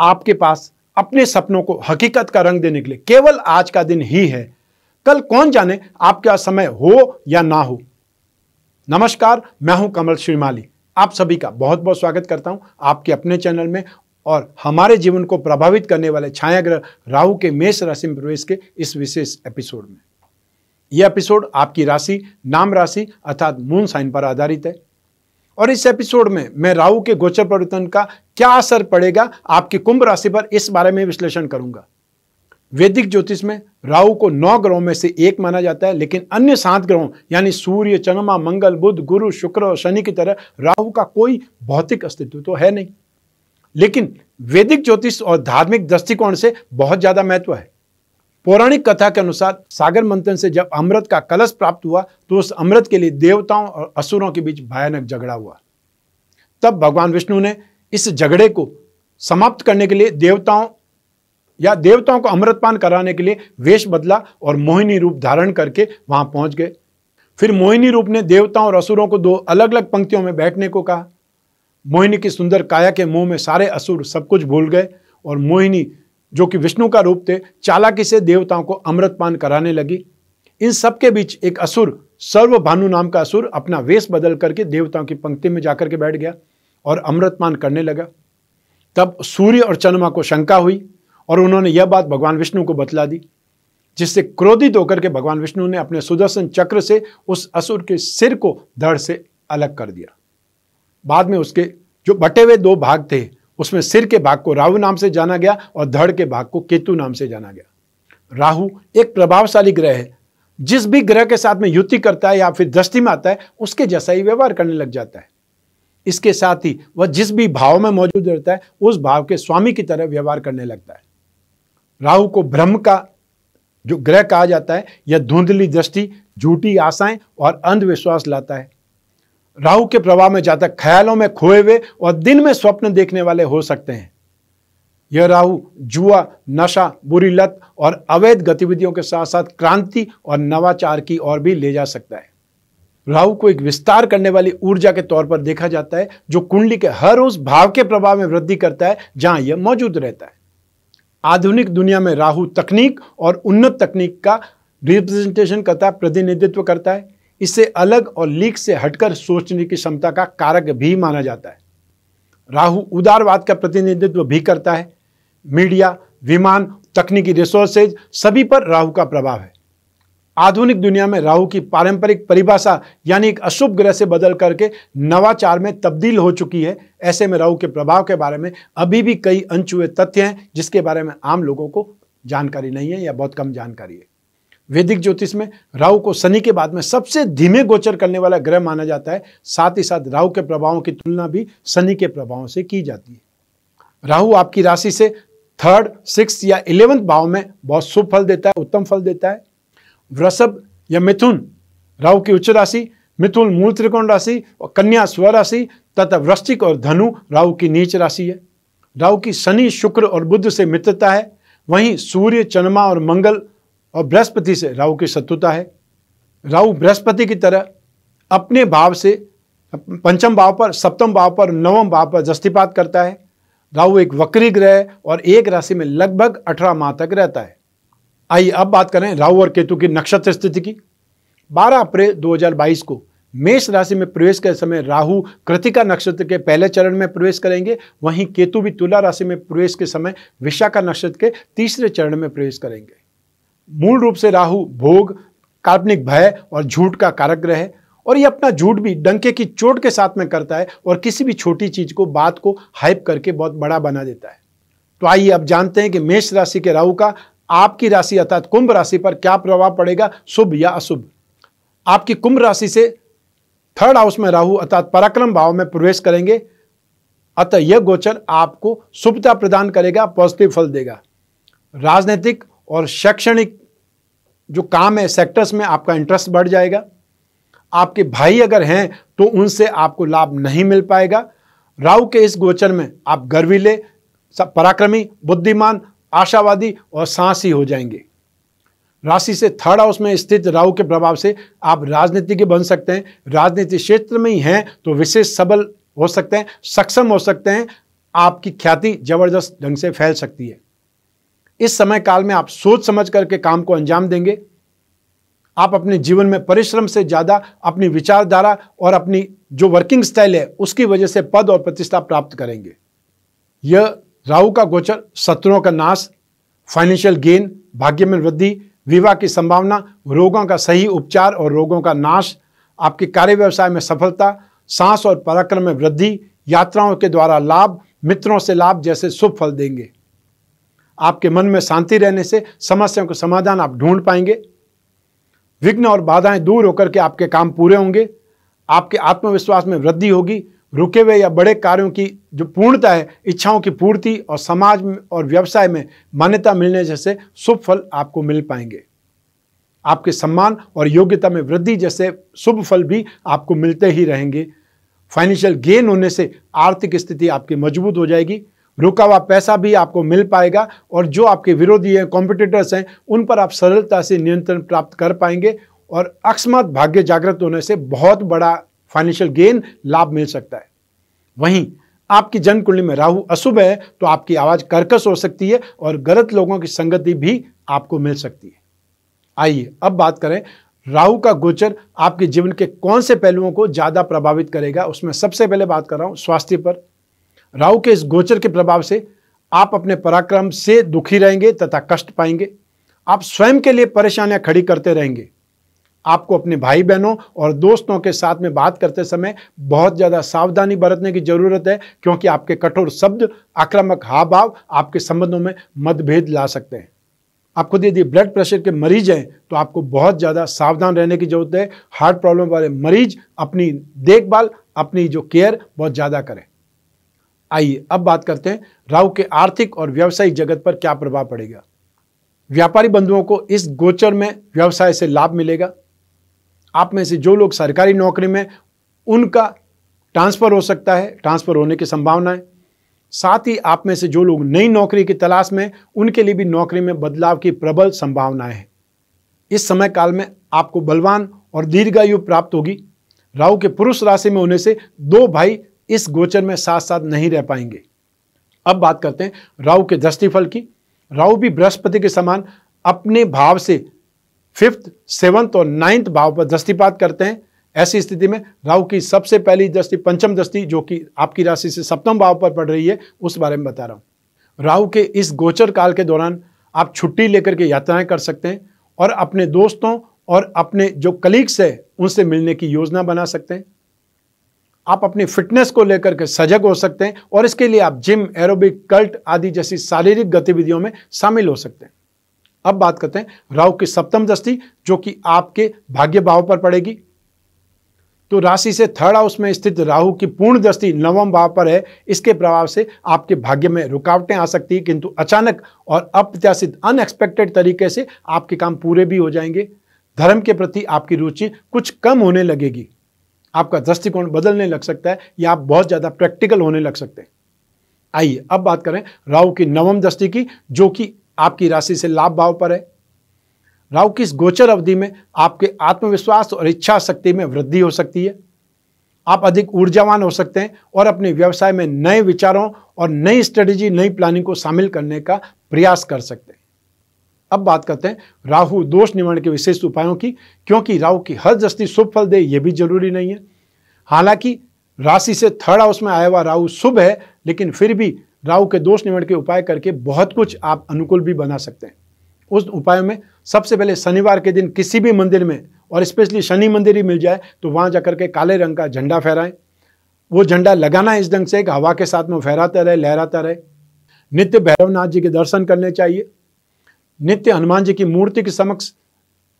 आपके पास अपने सपनों को हकीकत का रंग देने के लिए केवल आज का दिन ही है कल कौन जाने आपका समय हो या ना हो नमस्कार मैं हूं कमल श्रीमाली आप सभी का बहुत बहुत स्वागत करता हूं आपके अपने चैनल में और हमारे जीवन को प्रभावित करने वाले छायाग्रह राहु के मेष राशि में प्रवेश के इस विशेष एपिसोड में यह एपिसोड आपकी राशि नाम राशि अर्थात मून साइन पर आधारित है और इस एपिसोड में मैं राहु के गोचर परिवर्तन का क्या असर पड़ेगा आपकी कुंभ राशि पर इस बारे में विश्लेषण करूंगा वैदिक ज्योतिष में राहु को नौ ग्रहों में से एक माना जाता है लेकिन अन्य सात ग्रहों यानी सूर्य चंद्रमा मंगल बुध गुरु शुक्र और शनि की तरह राहु का कोई भौतिक अस्तित्व तो है नहीं लेकिन वैदिक ज्योतिष और धार्मिक दृष्टिकोण से बहुत ज़्यादा महत्व है पौराणिक कथा के अनुसार सागर मंथन से जब अमृत का कलश प्राप्त हुआ तो उस अमृत के लिए देवताओं और असुरों के बीच भयानक झगड़ा हुआ तब भगवान विष्णु ने इस झगड़े को समाप्त करने के लिए देवताओं या देवताओं को अमृतपान कराने के लिए वेश बदला और मोहिनी रूप धारण करके वहां पहुंच गए फिर मोहिनी रूप ने देवताओं और असुरों को दो अलग अलग पंक्तियों में बैठने को कहा मोहिनी की सुंदर काया के मुंह में सारे असुर सब कुछ भूल गए और मोहिनी जो कि विष्णु का रूप थे चालाकी से देवताओं को अमृतपान कराने लगी इन सबके बीच एक असुर सर्व भानु नाम का असुर अपना वेश बदल करके देवताओं की पंक्ति में जाकर के बैठ गया और अमृतपान करने लगा तब सूर्य और चंद्रमा को शंका हुई और उन्होंने यह बात भगवान विष्णु को बतला दी जिससे क्रोधित होकर के भगवान विष्णु ने अपने सुदर्शन चक्र से उस असुर के सिर को धड़ से अलग कर दिया बाद में उसके जो बटे हुए दो भाग थे उसमें सिर के भाग को राहु नाम से जाना गया और धड़ के भाग को केतु नाम से जाना गया राहु एक प्रभावशाली ग्रह है जिस भी ग्रह के साथ में युति करता है या फिर दृष्टि में आता है उसके जैसा ही व्यवहार करने लग जाता है इसके साथ ही वह जिस भी भाव में मौजूद रहता है उस भाव के स्वामी की तरह व्यवहार करने लगता है राहु को ब्रह्म का जो ग्रह कहा जाता है यह धुंधली दृष्टि झूठी आशाएं और अंधविश्वास लाता है राहु के प्रभाव में जातक ख्यालों में खोए हुए और दिन में स्वप्न देखने वाले हो सकते हैं यह राहु जुआ नशा बुरी लत और अवैध गतिविधियों के साथ साथ क्रांति और नवाचार की ओर भी ले जा सकता है राहु को एक विस्तार करने वाली ऊर्जा के तौर पर देखा जाता है जो कुंडली के हर उस भाव के प्रभाव में वृद्धि करता है जहां यह मौजूद रहता है आधुनिक दुनिया में राहु तकनीक और उन्नत तकनीक का रिप्रेजेंटेशन करता है प्रतिनिधित्व करता है इसे अलग और लीक से हटकर सोचने की क्षमता का कारक भी माना जाता है राहु उदारवाद का प्रतिनिधित्व भी करता है मीडिया विमान तकनीकी रिसोर्सेज सभी पर राहु का प्रभाव है आधुनिक दुनिया में राहु की पारंपरिक परिभाषा यानी एक अशुभ ग्रह से बदल करके नवाचार में तब्दील हो चुकी है ऐसे में राहु के प्रभाव के बारे में अभी भी कई अनछुए तथ्य हैं जिसके बारे में आम लोगों को जानकारी नहीं है या बहुत कम जानकारी है वैदिक ज्योतिष में राहु को शनि के बाद में सबसे धीमे गोचर करने वाला ग्रह माना जाता है साथ ही साथ राहु के प्रभावों की तुलना भी शनि के प्रभावों से की जाती है राहु आपकी राशि से थर्ड सिक्स या इलेवंथ भाव में बहुत शुभ फल देता है उत्तम फल देता है वृषभ या मिथुन राहु की उच्च राशि मिथुन मूल त्रिकोण राशि और कन्या स्व राशि तथा वृश्चिक और धनु राहु की नीच राशि है राहु की शनि शुक्र और बुद्ध से मित्रता है वहीं सूर्य चंद्रमा और मंगल और बृहस्पति से राहु की शत्रुता है राहु बृहस्पति की तरह अपने भाव से पंचम भाव पर सप्तम भाव पर नवम भाव पर जस्तिपात करता है राहु एक वक्री ग्रह है और एक राशि में लगभग अठारह माह तक रहता है आइए अब बात करें राहु और केतु की नक्षत्र स्थिति की 12 अप्रैल 2022 को मेष राशि में प्रवेश के समय राहु कृतिका नक्षत्र के पहले चरण में प्रवेश करेंगे वहीं केतु भी तुला राशि में प्रवेश के समय विशाखा नक्षत्र के तीसरे चरण में प्रवेश करेंगे मूल रूप से राहु भोग काल्पनिक भय और झूठ का कारक ग्रह है और ये अपना झूठ भी डंके की चोट के साथ में करता है और किसी भी छोटी चीज को बात को हाइप करके बहुत बड़ा बना देता है तो आइए अब जानते हैं कि मेष राशि के राहु का आपकी राशि अर्थात कुंभ राशि पर क्या प्रभाव पड़ेगा शुभ या अशुभ आपकी कुंभ राशि से थर्ड हाउस में राहु अर्थात पराक्रम भाव में प्रवेश करेंगे अतः यह गोचर आपको शुभता प्रदान करेगा पॉजिटिव फल देगा राजनीतिक और शैक्षणिक जो काम है सेक्टर्स में आपका इंटरेस्ट बढ़ जाएगा आपके भाई अगर हैं तो उनसे आपको लाभ नहीं मिल पाएगा राहु के इस गोचर में आप गर्वीले पराक्रमी बुद्धिमान आशावादी और साहसी हो जाएंगे राशि से थर्ड हाउस में स्थित राहु के प्रभाव से आप के बन सकते हैं राजनीति क्षेत्र में ही हैं तो विशेष सबल हो सकते हैं सक्षम हो सकते हैं आपकी ख्याति जबरदस्त ढंग से फैल सकती है इस समय काल में आप सोच समझ करके काम को अंजाम देंगे आप अपने जीवन में परिश्रम से ज़्यादा अपनी विचारधारा और अपनी जो वर्किंग स्टाइल है उसकी वजह से पद और प्रतिष्ठा प्राप्त करेंगे यह राहु का गोचर शत्रुओं का नाश फाइनेंशियल गेन भाग्य में वृद्धि विवाह की संभावना रोगों का सही उपचार और रोगों का नाश आपके कार्य व्यवसाय में सफलता सांस और पराक्रम में वृद्धि यात्राओं के द्वारा लाभ मित्रों से लाभ जैसे शुभ फल देंगे आपके मन में शांति रहने से समस्याओं का समाधान आप ढूंढ पाएंगे विघ्न और बाधाएं दूर होकर के आपके काम पूरे होंगे आपके आत्मविश्वास में वृद्धि होगी रुके हुए या बड़े कार्यों की जो पूर्णता है इच्छाओं की पूर्ति और समाज में और व्यवसाय में मान्यता मिलने जैसे शुभ फल आपको मिल पाएंगे आपके सम्मान और योग्यता में वृद्धि जैसे शुभ फल भी आपको मिलते ही रहेंगे फाइनेंशियल गेन होने से आर्थिक स्थिति आपकी मजबूत हो जाएगी रुका हुआ पैसा भी आपको मिल पाएगा और जो आपके विरोधी हैं कॉम्पिटिटर्स हैं उन पर आप सरलता से नियंत्रण प्राप्त कर पाएंगे और अकस्मात भाग्य जागृत होने से बहुत बड़ा फाइनेंशियल गेन लाभ मिल सकता है वहीं आपकी जन्म कुंडली में राहु अशुभ है तो आपकी आवाज कर्कश हो सकती है और गलत लोगों की संगति भी आपको मिल सकती है आइए अब बात करें राहु का गोचर आपके जीवन के कौन से पहलुओं को ज्यादा प्रभावित करेगा उसमें सबसे पहले बात कर रहा हूं स्वास्थ्य पर राहु के इस गोचर के प्रभाव से आप अपने पराक्रम से दुखी रहेंगे तथा कष्ट पाएंगे आप स्वयं के लिए परेशानियां खड़ी करते रहेंगे आपको अपने भाई बहनों और दोस्तों के साथ में बात करते समय बहुत ज़्यादा सावधानी बरतने की ज़रूरत है क्योंकि आपके कठोर शब्द आक्रामक हाव भाव आपके संबंधों में मतभेद ला सकते हैं आप खुद यदि ब्लड प्रेशर के मरीज हैं तो आपको बहुत ज़्यादा सावधान रहने की ज़रूरत है हार्ट प्रॉब्लम वाले मरीज अपनी देखभाल अपनी जो केयर बहुत ज़्यादा करें आइए अब बात करते हैं राहु के आर्थिक और व्यवसायिक जगत पर क्या प्रभाव पड़ेगा व्यापारी बंधुओं को इस गोचर में व्यवसाय से लाभ मिलेगा आप में से जो लोग सरकारी नौकरी में उनका ट्रांसफ़र हो सकता है ट्रांसफ़र होने की संभावना है साथ ही आप में से जो लोग नई नौकरी की तलाश में उनके लिए भी नौकरी में बदलाव की प्रबल संभावनाएं हैं इस समय काल में आपको बलवान और दीर्घायु प्राप्त होगी राहु के पुरुष राशि में होने से दो भाई इस गोचर में साथ साथ नहीं रह पाएंगे अब बात करते हैं राहु के दृष्टिफल की राहु भी बृहस्पति के समान अपने भाव से फिफ्थ सेवंथ और नाइन्थ भाव पर दृष्टिपात करते हैं ऐसी स्थिति में राहु की सबसे पहली दृष्टि पंचम दृष्टि जो कि आपकी राशि से सप्तम भाव पर पड़ रही है उस बारे में बता रहा हूं राहु के इस गोचर काल के दौरान आप छुट्टी लेकर के यात्राएं कर सकते हैं और अपने दोस्तों और अपने जो कलीग्स हैं उनसे मिलने की योजना बना सकते हैं आप अपनी फिटनेस को लेकर के सजग हो सकते हैं और इसके लिए आप जिम एरोबिक कल्ट आदि जैसी शारीरिक गतिविधियों में शामिल हो सकते हैं अब बात करते हैं राहु की सप्तम दृष्टि जो कि आपके भाग्य भाव पर पड़ेगी तो राशि से थर्ड हाउस में स्थित राहु की पूर्ण दृष्टि नवम भाव पर है इसके प्रभाव से आपके भाग्य में रुकावटें आ सकती है किंतु अचानक और अप्रत्याशित अनएक्सपेक्टेड तरीके से आपके काम पूरे भी हो जाएंगे धर्म के प्रति आपकी रुचि कुछ कम होने लगेगी आपका दृष्टिकोण बदलने लग सकता है या आप बहुत ज़्यादा प्रैक्टिकल होने लग सकते हैं आइए अब बात करें राहु की नवम दृष्टि की जो कि आपकी राशि से लाभ भाव पर है राहु की इस गोचर अवधि में आपके आत्मविश्वास और इच्छा शक्ति में वृद्धि हो सकती है आप अधिक ऊर्जावान हो सकते हैं और अपने व्यवसाय में नए विचारों और नई स्ट्रेटेजी नई प्लानिंग को शामिल करने का प्रयास कर सकते हैं अब बात करते हैं राहु दोष निवारण के विशेष उपायों की क्योंकि राहु की हर दृष्टि शुभ फल दे ये भी जरूरी नहीं है हालांकि राशि से थर्ड हाउस में आया हुआ राहु शुभ है लेकिन फिर भी राहु के दोष निवारण के उपाय करके बहुत कुछ आप अनुकूल भी बना सकते हैं उस उपायों में सबसे पहले शनिवार के दिन किसी भी मंदिर में और स्पेशली शनि मंदिर ही मिल जाए तो वहाँ जाकर के काले रंग का झंडा फहराएं वो झंडा लगाना इस ढंग से एक हवा के साथ में फहराता रहे लहराता रहे नित्य भैरवनाथ जी के दर्शन करने चाहिए नित्य हनुमान जी की मूर्ति के समक्ष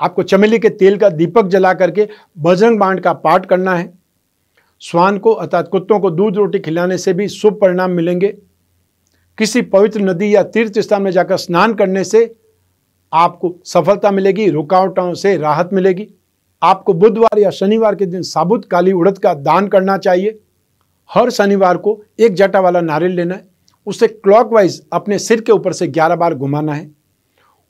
आपको चमेली के तेल का दीपक जला करके बजरंग बाण का पाठ करना है स्वान को अर्थात कुत्तों को दूध रोटी खिलाने से भी शुभ परिणाम मिलेंगे किसी पवित्र नदी या तीर्थ स्थान में जाकर स्नान करने से आपको सफलता मिलेगी रुकावटों से राहत मिलेगी आपको बुधवार या शनिवार के दिन साबुत काली उड़द का दान करना चाहिए हर शनिवार को एक जटा वाला नारियल लेना है उसे क्लॉकवाइज अपने सिर के ऊपर से ग्यारह बार घुमाना है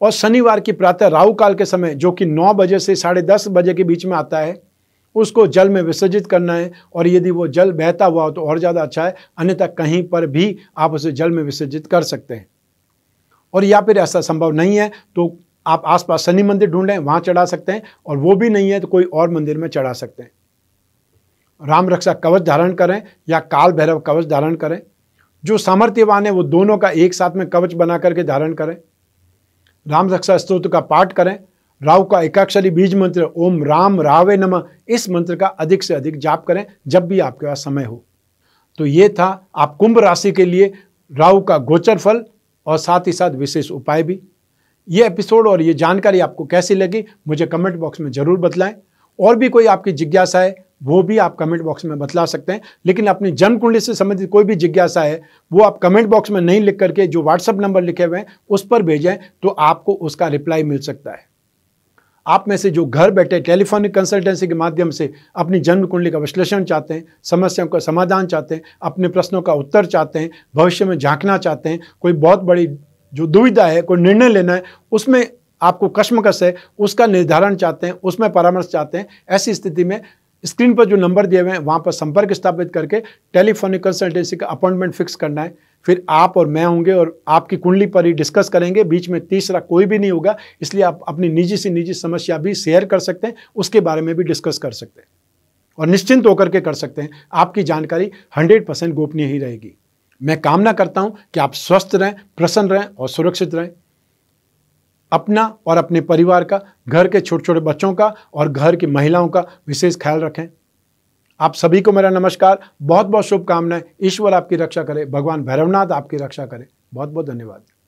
और शनिवार की प्रातः राहु काल के समय जो कि नौ बजे से साढ़े दस बजे के बीच में आता है उसको जल में विसर्जित करना है और यदि वो जल बहता हुआ हो तो और ज़्यादा अच्छा है अन्यथा कहीं पर भी आप उसे जल में विसर्जित कर सकते हैं और या फिर ऐसा संभव नहीं है तो आप आसपास शनि मंदिर ढूंढें वहाँ चढ़ा सकते हैं और वो भी नहीं है तो कोई और मंदिर में चढ़ा सकते हैं राम रक्षा कवच धारण करें या काल भैरव कवच धारण करें जो सामर्थ्यवान है वो दोनों का एक साथ में कवच बना करके धारण करें राम रक्षा स्त्रोत का पाठ करें राव का एकाक्षरी बीज मंत्र ओम राम रावे नम इस मंत्र का अधिक से अधिक जाप करें जब भी आपके पास समय हो तो ये था आप कुंभ राशि के लिए राहु का गोचर फल और साथ ही साथ विशेष उपाय भी ये एपिसोड और ये जानकारी आपको कैसी लगी मुझे कमेंट बॉक्स में ज़रूर बतलाएं और भी कोई आपकी जिज्ञासा है वो भी आप कमेंट बॉक्स में बतला सकते हैं लेकिन अपनी जन्म कुंडली से संबंधित कोई भी जिज्ञासा है वो आप कमेंट बॉक्स में नहीं लिख करके जो व्हाट्सअप नंबर लिखे हुए हैं उस पर भेजें तो आपको उसका रिप्लाई मिल सकता है आप में से जो घर बैठे टेलीफोनिक कंसल्टेंसी के माध्यम से अपनी जन्म कुंडली का विश्लेषण चाहते हैं समस्याओं का समाधान चाहते हैं अपने प्रश्नों का उत्तर चाहते हैं भविष्य में झांकना चाहते हैं कोई बहुत बड़ी जो दुविधा है कोई निर्णय लेना है उसमें आपको कश्मकश है उसका निर्धारण चाहते हैं उसमें परामर्श चाहते हैं ऐसी स्थिति में स्क्रीन पर जो नंबर दिए हुए हैं वहाँ पर संपर्क स्थापित करके टेलीफोनिक कंसल्टेंसी का अपॉइंटमेंट फिक्स करना है फिर आप और मैं होंगे और आपकी कुंडली पर ही डिस्कस करेंगे बीच में तीसरा कोई भी नहीं होगा इसलिए आप अपनी निजी से निजी समस्या भी शेयर कर सकते हैं उसके बारे में भी डिस्कस कर सकते हैं और निश्चिंत होकर के कर सकते हैं आपकी जानकारी 100 परसेंट गोपनीय ही रहेगी मैं कामना करता हूं कि आप स्वस्थ रहें प्रसन्न रहें और सुरक्षित रहें अपना और अपने परिवार का घर के छोटे छोटे बच्चों का और घर की महिलाओं का विशेष ख्याल रखें आप सभी को मेरा नमस्कार बहुत बहुत शुभकामनाएं ईश्वर आपकी रक्षा करे भगवान भैरवनाथ आपकी रक्षा करे बहुत बहुत धन्यवाद